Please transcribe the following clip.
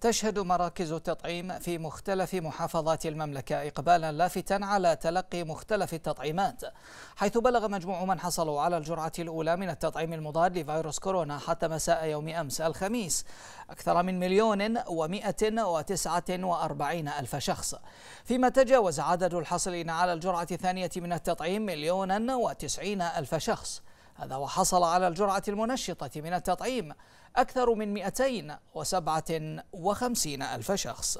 تشهد مراكز التطعيم في مختلف محافظات المملكة إقبالا لافتا على تلقي مختلف التطعيمات حيث بلغ مجموع من حصلوا على الجرعة الأولى من التطعيم المضاد لفيروس كورونا حتى مساء يوم أمس الخميس أكثر من مليون ومائة وتسعة وأربعين ألف شخص فيما تجاوز عدد الحاصلين على الجرعة الثانية من التطعيم مليونا وتسعين ألف شخص هذا وحصل على الجرعة المنشطة من التطعيم أكثر من 257 ألف شخص